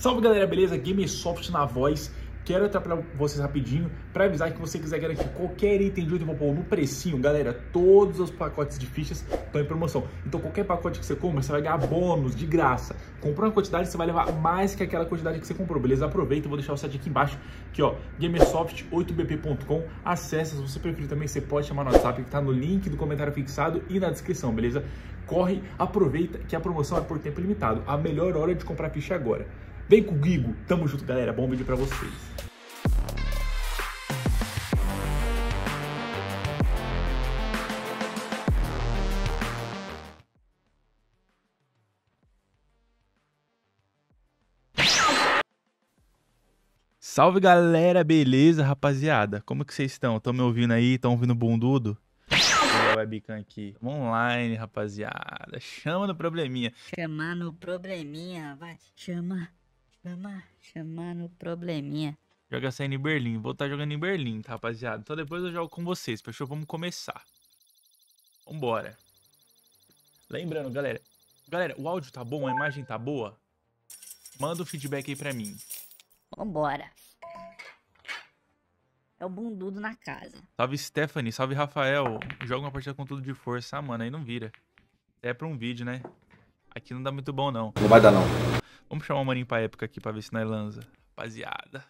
Salve galera, beleza? GameSoft na voz. Quero entrar para vocês rapidinho para avisar que você quiser garantir qualquer item de Ultimopol no precinho, galera, todos os pacotes de fichas estão em promoção. Então qualquer pacote que você compra, você vai ganhar bônus de graça. Comprou uma quantidade, você vai levar mais que aquela quantidade que você comprou, beleza? Aproveita, vou deixar o site aqui embaixo, que ó, gamersoft8bp.com, Acesse. se você preferir também, você pode chamar no WhatsApp que está no link do comentário fixado e na descrição, beleza? corre, aproveita que a promoção é por tempo limitado. A melhor hora de comprar ficha é agora. Vem comigo, tamo junto galera, bom vídeo pra vocês. Salve galera, beleza rapaziada? Como que vocês estão? Estão me ouvindo aí? Estão ouvindo bundudo? Barbican aqui. Online, rapaziada. Chama no probleminha. Chamar no probleminha, vai. Chama, chama, chama no probleminha. Joga saindo em Berlim. Vou estar tá jogando em Berlim, tá, rapaziada? Então depois eu jogo com vocês, fechou? Vamos começar. Vambora. Lembrando, galera. Galera, o áudio tá bom? A imagem tá boa? Manda o um feedback aí pra mim. Vambora é o bundudo na casa. Salve Stephanie, salve Rafael. Joga uma partida com tudo de força. Ah, mano, aí não vira. É pra um vídeo, né? Aqui não dá muito bom, não. Não vai dar, não. Vamos chamar o Marinho pra época aqui pra ver se nós lança. Rapaziada.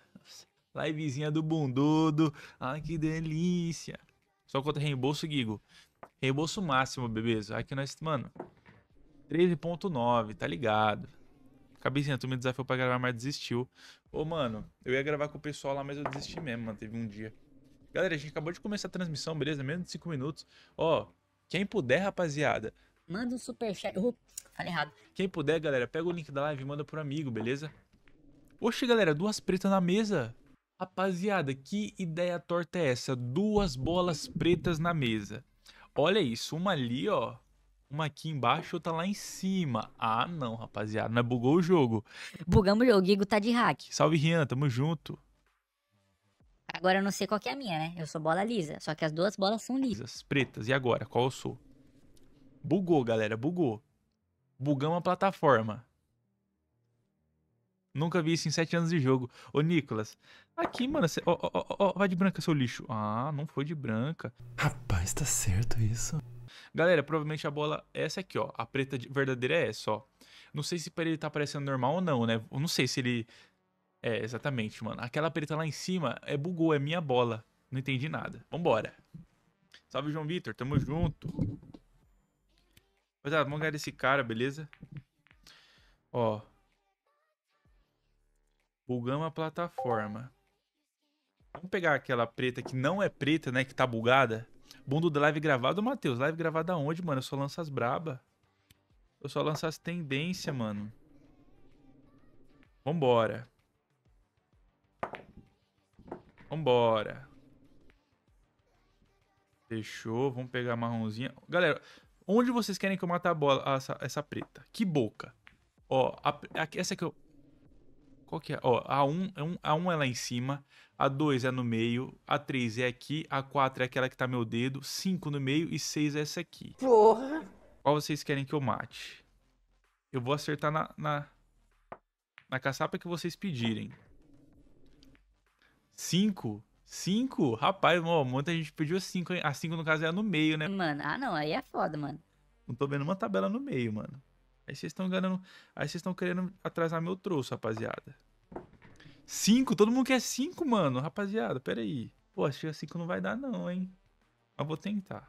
Livezinha do bundudo. Ah, que delícia. Só conta reembolso, Guigo. Reembolso máximo, bebês. Aqui nós, mano. 13.9, tá ligado? Cabecinha, tu me desafiou pra gravar, mas desistiu. Ô, mano, eu ia gravar com o pessoal lá, mas eu desisti mesmo, mano. Teve um dia. Galera, a gente acabou de começar a transmissão, beleza? Menos de 5 minutos. Ó, quem puder, rapaziada. Manda um superchat. Uh, falei errado. Quem puder, galera, pega o link da live e manda pro amigo, beleza? Oxe, galera, duas pretas na mesa. Rapaziada, que ideia torta é essa? Duas bolas pretas na mesa. Olha isso, uma ali, ó, uma aqui embaixo, outra lá em cima. Ah, não, rapaziada. Não é bugou o jogo. Bugamos o jogo. Igor tá de hack. Salve, Rian. Tamo junto. Agora eu não sei qual é a minha, né? Eu sou bola lisa. Só que as duas bolas são lisas. Pretas. E agora? Qual eu sou? Bugou, galera. Bugou. Bugamos a plataforma. Nunca vi isso em sete anos de jogo. Ô, Nicolas. Aqui, mano. Ó, ó, ó. vai de branca, seu lixo. Ah, não foi de branca. Rapaz, tá certo isso. Galera, provavelmente a bola é essa aqui, ó. A preta verdadeira é essa, ó. Não sei se para ele tá aparecendo normal ou não, né? Eu não sei se ele... É, exatamente, mano. Aquela preta lá em cima é bugou, é minha bola. Não entendi nada. Vambora. Salve, João Vitor. Tamo junto. Rapaziada, vamos ganhar esse cara, beleza? Ó. Bugamos a plataforma. Vamos pegar aquela preta que não é preta, né? Que tá bugada. Bom do live gravado, Matheus. Live gravada aonde, mano? Eu só lanço as braba. Eu só lanço as tendência, mano. Vambora. Vambora. Fechou. Vamos pegar a marronzinha. Galera, onde vocês querem que eu mate a bola? Essa, essa preta. Que boca. Ó, a, a, essa que eu. Qual que é? Ó, a 1, é a 1 é lá em cima, a 2 é no meio, a 3 é aqui, a 4 é aquela que tá meu dedo, 5 no meio e 6 é essa aqui. Porra! Qual vocês querem que eu mate? Eu vou acertar na, na, na caçapa que vocês pedirem. 5? 5? Rapaz, mano, muita gente pediu 5, hein? A 5, no caso, é no meio, né? Mano, ah não, aí é foda, mano. Não tô vendo uma tabela no meio, mano. Aí vocês estão ganhando. Aí vocês estão querendo atrasar meu troço, rapaziada. Cinco? Todo mundo quer cinco, mano. Rapaziada, pera aí. Pô, acho que cinco não vai dar, não, hein? Mas vou tentar.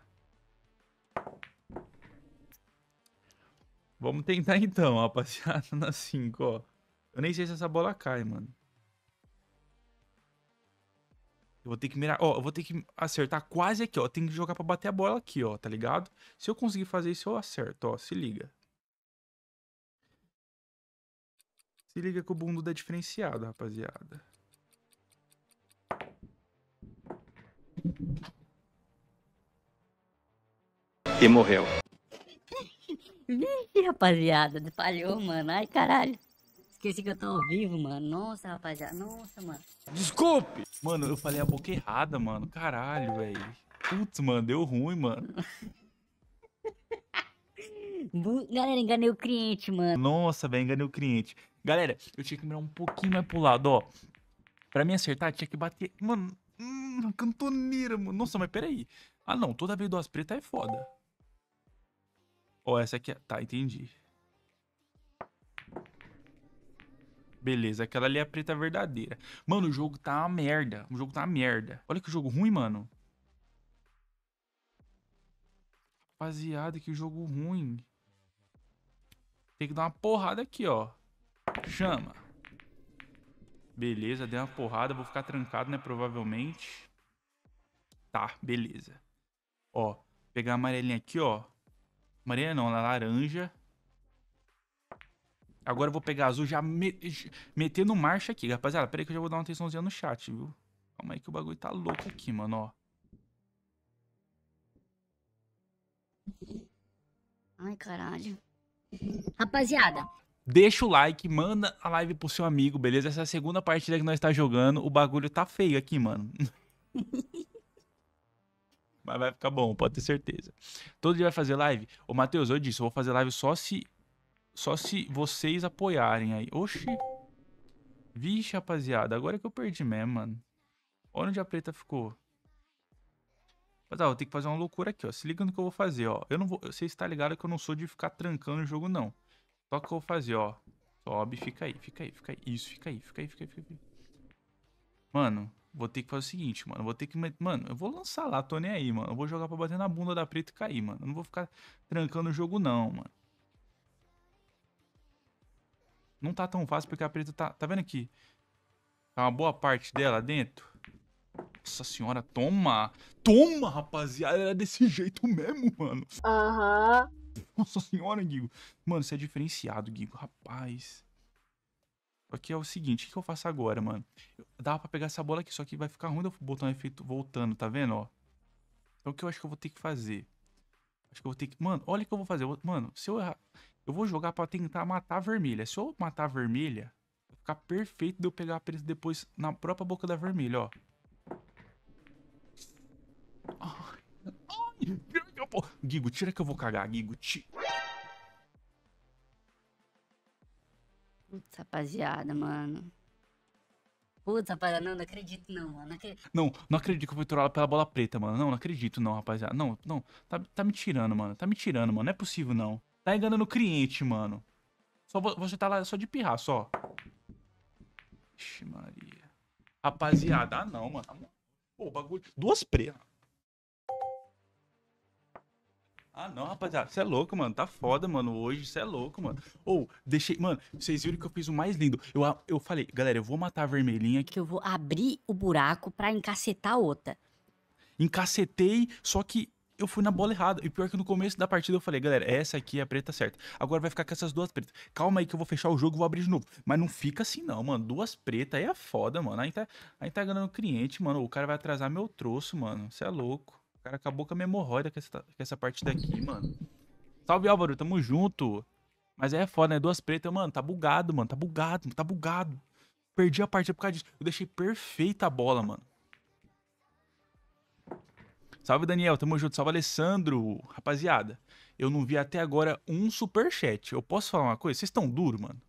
Vamos tentar então, rapaziada, na 5, ó. Eu nem sei se essa bola cai, mano. Eu vou ter que mirar, ó, eu vou ter que acertar quase aqui, ó. Tem que jogar pra bater a bola aqui, ó, tá ligado? Se eu conseguir fazer isso, eu acerto, ó, se liga. Se liga que o bundudo é diferenciado, rapaziada. E morreu. Ih, rapaziada, falhou, mano. Ai, caralho. Esqueci que eu tô ao vivo, mano. Nossa, rapaziada. Nossa, mano. Desculpe! Mano, eu falei a boca errada, mano. Caralho, velho. Putz, mano, deu ruim, mano. Galera, enganei o cliente, mano. Nossa, velho, enganei o cliente. Galera, eu tinha que mirar um pouquinho mais pro lado, ó. Pra me acertar, tinha que bater. Mano, hum, cantoneira, mano. Nossa, mas peraí. Ah, não. Toda vez duas pretas é foda. Ó, oh, essa aqui é... Tá, entendi. Beleza, aquela ali é a preta verdadeira. Mano, o jogo tá uma merda. O jogo tá uma merda. Olha que jogo ruim, mano. Rapaziada, que jogo ruim. Tem que dar uma porrada aqui, ó. Chama. Beleza, dei uma porrada. Vou ficar trancado, né? Provavelmente. Tá, beleza. Ó, pegar a amarelinha aqui, ó. Amarela não, é laranja. Agora eu vou pegar azul já me... metendo marcha aqui, rapaziada. Peraí que eu já vou dar uma atençãozinha no chat, viu? Calma aí que o bagulho tá louco aqui, mano, ó. Ai, caralho. Rapaziada, deixa o like, manda a live pro seu amigo, beleza? Essa é a segunda partida que nós está jogando. O bagulho tá feio aqui, mano. Mas vai ficar bom, pode ter certeza. Todo dia vai fazer live? Ô, Matheus, eu disse, eu vou fazer live só se... Só se vocês apoiarem aí. Oxi. Vixe, rapaziada, agora é que eu perdi mesmo, mano. Olha onde a preta ficou. Mas vou ter que fazer uma loucura aqui, ó. Se liga no que eu vou fazer, ó. Eu não vou. Você está ligado que eu não sou de ficar trancando o jogo, não. Só que eu vou fazer, ó. Sobe, fica aí, fica aí, fica aí. Isso, fica aí, fica aí, fica aí, fica aí. Mano, vou ter que fazer o seguinte, mano. Vou ter que. Mano, eu vou lançar lá, tô nem aí, mano. Eu vou jogar pra bater na bunda da preta e cair, mano. Eu não vou ficar trancando o jogo, não, mano. Não tá tão fácil porque a preta tá. Tá vendo aqui? Tá uma boa parte dela dentro. Nossa senhora, toma! Toma, rapaziada! Era desse jeito mesmo, mano. Aham. Uhum. Nossa senhora, Guigo. Mano, você é diferenciado, Guigo. Rapaz. Aqui é o seguinte, o que eu faço agora, mano? Eu, dava pra pegar essa bola aqui, só que vai ficar ruim eu botar um efeito voltando, tá vendo, ó? Então o que eu acho que eu vou ter que fazer? Acho que eu vou ter que... Mano, olha o que eu vou fazer. Eu, mano, se eu errar... Eu vou jogar pra tentar matar a vermelha. Se eu matar a vermelha, vai ficar perfeito de eu pegar a presa depois na própria boca da vermelha, ó. pô. Guigo, tira que eu vou cagar, Guigo. Ti... Putz, rapaziada, mano. Putz, rapaziada, não, não acredito não, mano. Não, acredito. não, não acredito que eu fui trollado pela bola preta, mano. Não, não acredito não, rapaziada. Não, não. Tá, tá me tirando, mano. Tá me tirando, mano. Não é possível, não. Tá enganando o cliente, mano. Só você tá lá só de pirra, só. Ixi, Maria. Rapaziada, ah não, mano. Pô, bagulho. Duas pretas. Ah, não, rapaziada, você é louco, mano. Tá foda, mano. Hoje você é louco, mano. Ou, oh, deixei. Mano, vocês viram que eu fiz o mais lindo. Eu, eu falei, galera, eu vou matar a vermelhinha. Que eu vou abrir o buraco pra encacetar a outra. Encacetei, só que eu fui na bola errada. E pior que no começo da partida eu falei, galera, essa aqui é a preta certa. Agora vai ficar com essas duas pretas. Calma aí que eu vou fechar o jogo e vou abrir de novo. Mas não fica assim não, mano. Duas pretas aí é foda, mano. Aí tá, aí tá ganhando cliente, mano. O cara vai atrasar meu troço, mano. Você é louco. O cara acabou com a minha hemorroida com essa, com essa parte daqui, mano. Salve, Álvaro, tamo junto. Mas é foda, né? Duas pretas, mano, tá bugado, mano. Tá bugado, tá bugado. Perdi a partida por causa disso. Eu deixei perfeita a bola, mano. Salve, Daniel. Tamo junto. Salve, Alessandro. Rapaziada, eu não vi até agora um superchat. Eu posso falar uma coisa? Vocês estão duro, mano?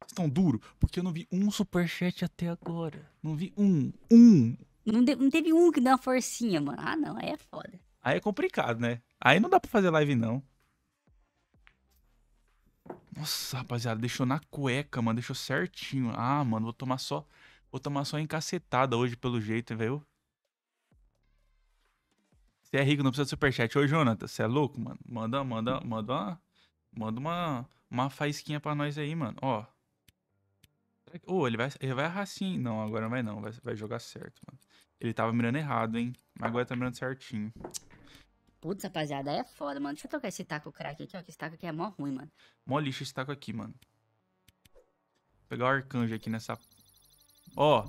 Vocês estão duro? Porque eu não vi um superchat até agora. Não vi um. Um. Não, de, não teve um que deu uma forcinha, mano. Ah, não, aí é foda. Aí é complicado, né? Aí não dá pra fazer live, não. Nossa, rapaziada, deixou na cueca, mano. Deixou certinho. Ah, mano, vou tomar só. Vou tomar só encacetada hoje, pelo jeito, velho. Você é rico, não precisa de superchat. Ô, Jonathan, você é louco, mano? Manda, manda, manda uma. Manda uma, uma faísquinha pra nós aí, mano. Ó. Ô, oh, ele vai, ele vai errar sim. Não, agora não vai não. Vai, vai jogar certo, mano. Ele tava mirando errado, hein? Mas agora tá mirando certinho. Putz, rapaziada, aí é foda, mano. Deixa eu trocar esse taco crack aqui, ó. Que esse taco aqui é mó ruim, mano. Mó lixo esse taco aqui, mano. Vou pegar o arcanjo aqui nessa... Ó,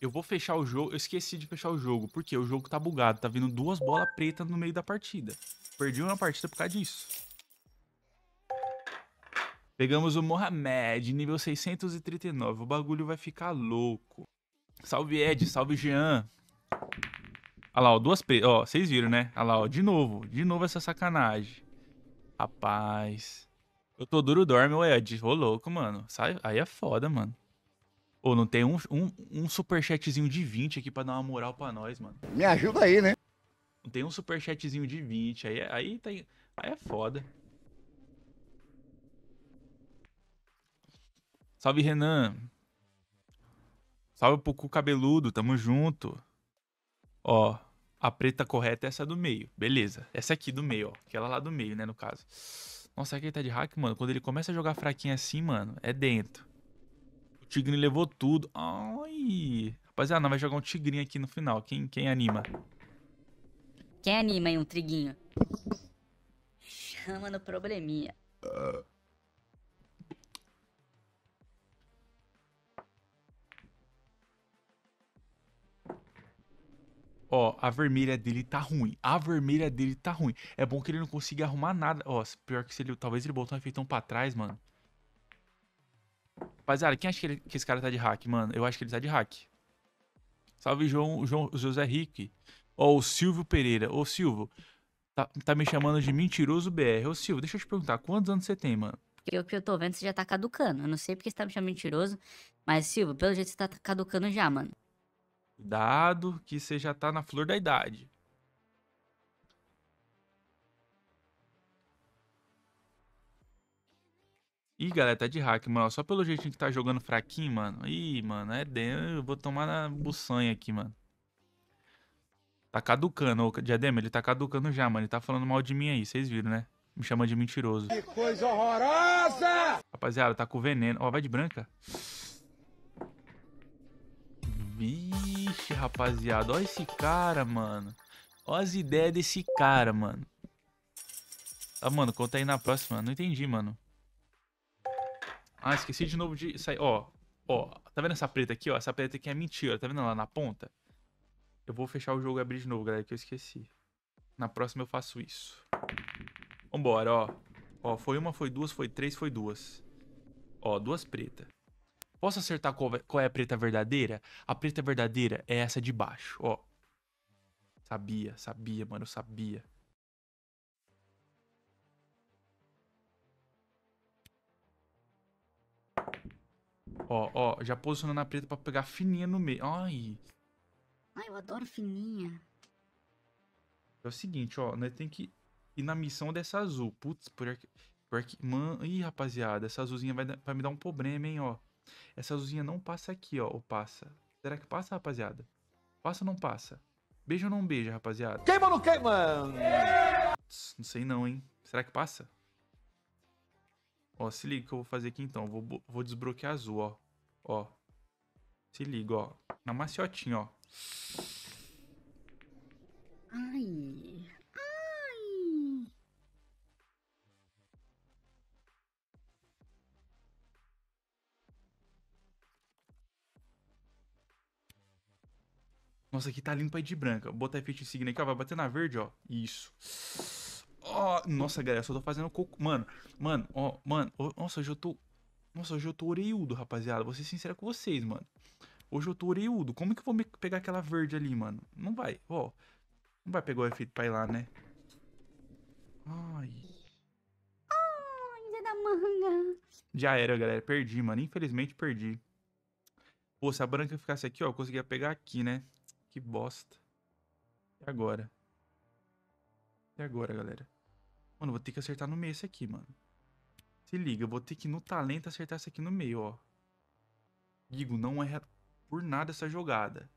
eu vou fechar o jogo. Eu esqueci de fechar o jogo. porque O jogo tá bugado. Tá vindo duas bolas pretas no meio da partida. Perdi uma partida por causa disso. Pegamos o Mohamed, nível 639. O bagulho vai ficar louco. Salve Ed, salve Jean. Olha lá, ó, duas presas. Ó, vocês viram, né? Olha lá, ó, de novo. De novo essa sacanagem. Rapaz. Eu tô duro, dorme, ô Ed. Ô, louco, mano. Sai... Aí é foda, mano. Ô, não tem um, um, um superchatzinho de 20 aqui pra dar uma moral pra nós, mano. Me ajuda aí, né? Não tem um superchatzinho de 20. Aí, é, aí, tá... aí é foda. Salve, Renan. Salve pro cu cabeludo, tamo junto. Ó, a preta correta é essa do meio. Beleza. Essa aqui do meio, ó. Aquela lá do meio, né, no caso. Nossa, aqui tá de hack, mano. Quando ele começa a jogar fraquinho assim, mano, é dentro. O tigre levou tudo. Ai. Rapaziada, não vai jogar um Tigrinho aqui no final. Quem, quem anima? Quem anima aí um Triguinho? Chama no probleminha. Uh. ó, a vermelha dele tá ruim. A vermelha dele tá ruim. É bom que ele não consiga arrumar nada. Ó, pior que se ele, talvez ele botou um efeitão pra trás, mano. Rapaziada, quem acha que, ele, que, esse cara tá de hack, mano? Eu acho que ele tá de hack. Salve, João, João José Henrique. Ó, o Silvio Pereira. Ô, Silvio, tá, tá me chamando de mentiroso BR. Ô, Silvio, deixa eu te perguntar, quantos anos você tem, mano? eu que eu tô vendo, você já tá caducando. Eu não sei porque você tá me chamando mentiroso, mas, Silvio, pelo jeito você tá caducando já, mano. Cuidado, que você já tá na flor da idade. Ih, galera, tá de hack, mano. Só pelo jeitinho que tá jogando fraquinho, mano. Ih, mano, é dentro. Eu vou tomar na buçanha aqui, mano. Tá caducando, Diadema, ele tá caducando já, mano. Ele tá falando mal de mim aí, vocês viram, né? Me chama de mentiroso. Que coisa horrorosa! Rapaziada, tá com veneno. Ó, vai de branca. Ih. Ixi, rapaziada, olha esse cara, mano. Olha as ideias desse cara, mano. Ah, mano, conta aí na próxima. Não entendi, mano. Ah, esqueci de novo de sair. Ó, ó, tá vendo essa preta aqui, ó? Essa preta aqui é mentira, tá vendo lá na ponta? Eu vou fechar o jogo e abrir de novo, galera, que eu esqueci. Na próxima eu faço isso. Vambora, ó. Ó, foi uma, foi duas, foi três, foi duas. Ó, duas pretas. Posso acertar qual, é a preta verdadeira? A preta verdadeira é essa de baixo, ó. Sabia, sabia, mano, sabia. Ó, ó, já posicionando a preta pra pegar fininha no meio. Ai. Ai, eu adoro fininha. É o seguinte, ó, nós tem que ir na missão dessa azul. Putz, por aqui. Por aqui Mano... Ih, rapaziada, essa azulzinha vai, vai me dar um problema, hein, ó. Essa azulzinha não passa aqui, ó, ou passa. Será que passa, rapaziada? Passa ou não passa? Beijo ou não beija, rapaziada? Queima ou não queima? Não sei não, hein? Será que passa? Ó, se liga que eu vou fazer aqui então. Vou, vou desbloquear azul, ó. Ó. Se liga, ó. Na maciotinha, ó. Ai. Nossa, aqui tá limpa de branca. Botar efeito insignia aqui, ó. Vai bater na verde, ó. Isso. Oh, nossa, galera, só tô fazendo coco. Mano, mano, ó, oh, mano. Oh, nossa, hoje eu tô. Nossa, hoje eu tô oreiudo, rapaziada. Vou ser sincero com vocês, mano. Hoje eu tô oreiudo. Como que eu vou pegar aquela verde ali, mano? Não vai, ó. Não vai pegar o efeito pra ir lá, né? Ai. Ai, da manga. Já era, galera. Perdi, mano. Infelizmente, perdi. Pô, se a branca ficasse aqui, ó, eu conseguia pegar aqui, né? Que bosta. E agora? E agora, galera? Mano, vou ter que acertar no meio esse aqui, mano. Se liga, vou ter que no talento acertar esse aqui no meio, ó. Digo, não erra é por nada essa jogada.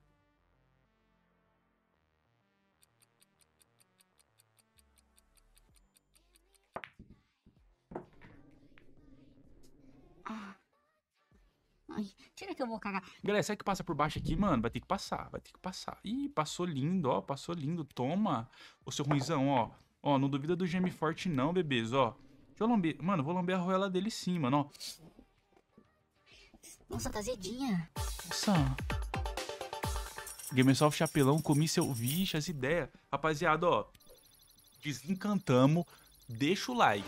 que eu vou cagar? Galera, será que passa por baixo aqui, mano? Vai ter que passar, vai ter que passar. Ih, passou lindo, ó, passou lindo. Toma, ô seu ruizão, ó. Ó, não duvida do geme forte não, bebês, ó. Deixa eu lamber. Mano, vou lamber a roela dele sim, mano, ó. Nossa, tá zedinha. Nossa. GameSoft Chapelão, comi seu... Vixe, as ideias. Rapaziada, ó. Desencantamos. Deixa o like.